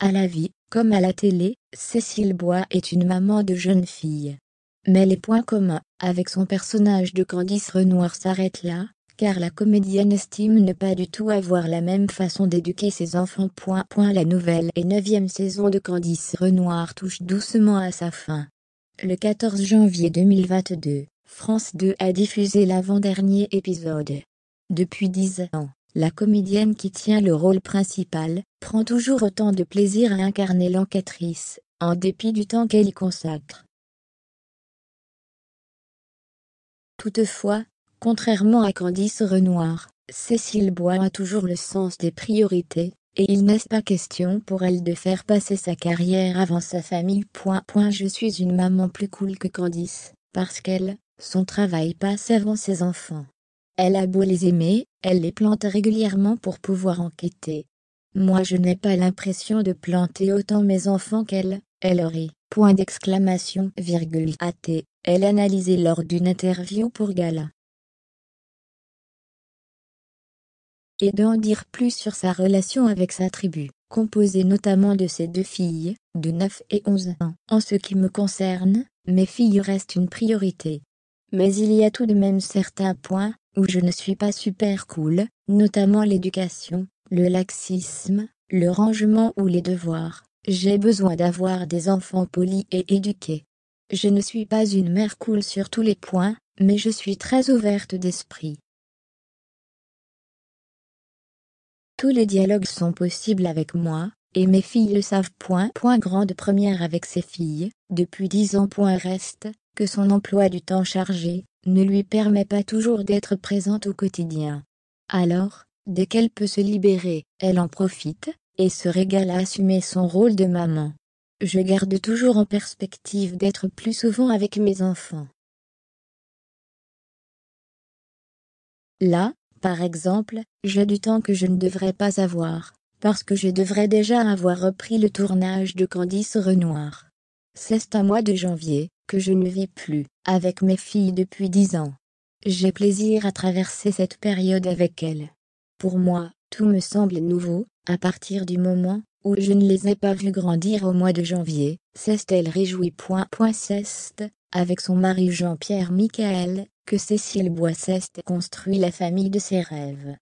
À la vie, comme à la télé, Cécile Bois est une maman de jeune fille. Mais les points communs avec son personnage de Candice Renoir s'arrêtent là, car la comédienne estime ne pas du tout avoir la même façon d'éduquer ses enfants. Point, point, la nouvelle et neuvième saison de Candice Renoir touche doucement à sa fin. Le 14 janvier 2022, France 2 a diffusé l'avant-dernier épisode. Depuis dix ans, la comédienne qui tient le rôle principal prend toujours autant de plaisir à incarner l'enquêtrice, en dépit du temps qu'elle y consacre. Toutefois, contrairement à Candice Renoir, Cécile Bois a toujours le sens des priorités, et il n'est pas question pour elle de faire passer sa carrière avant sa famille. je suis une maman plus cool que Candice, parce qu'elle, son travail passe avant ses enfants. Elle a beau les aimer, elle les plante régulièrement pour pouvoir enquêter. Moi je n'ai pas l'impression de planter autant mes enfants qu'elle, elle aurait, Point d'exclamation, virgule athée, elle analysait lors d'une interview pour Gala. Et d'en dire plus sur sa relation avec sa tribu, composée notamment de ses deux filles, de 9 et 11 ans. En ce qui me concerne, mes filles restent une priorité. Mais il y a tout de même certains points où je ne suis pas super cool, notamment l'éducation, le laxisme, le rangement ou les devoirs. J'ai besoin d'avoir des enfants polis et éduqués. Je ne suis pas une mère cool sur tous les points, mais je suis très ouverte d'esprit. Tous les dialogues sont possibles avec moi, et mes filles le savent. Point, point grande première avec ses filles, depuis dix ans. Point reste, que son emploi du temps chargé, ne lui permet pas toujours d'être présente au quotidien. Alors, dès qu'elle peut se libérer, elle en profite, et se régale à assumer son rôle de maman. Je garde toujours en perspective d'être plus souvent avec mes enfants. Là, par exemple, j'ai du temps que je ne devrais pas avoir parce que je devrais déjà avoir repris le tournage de Candice Renoir. C'est un mois de janvier, que je ne vis plus, avec mes filles depuis dix ans. J'ai plaisir à traverser cette période avec elles. Pour moi, tout me semble nouveau, à partir du moment où je ne les ai pas vues grandir au mois de janvier, elle réjouit point avec son mari Jean-Pierre Michael, que Cécile Boisseste construit la famille de ses rêves.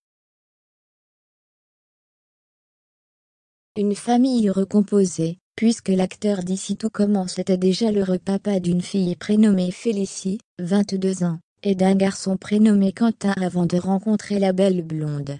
Une famille recomposée, puisque l'acteur d'ici tout commence était déjà le papa d'une fille prénommée Félicie, 22 ans, et d'un garçon prénommé Quentin avant de rencontrer la belle blonde.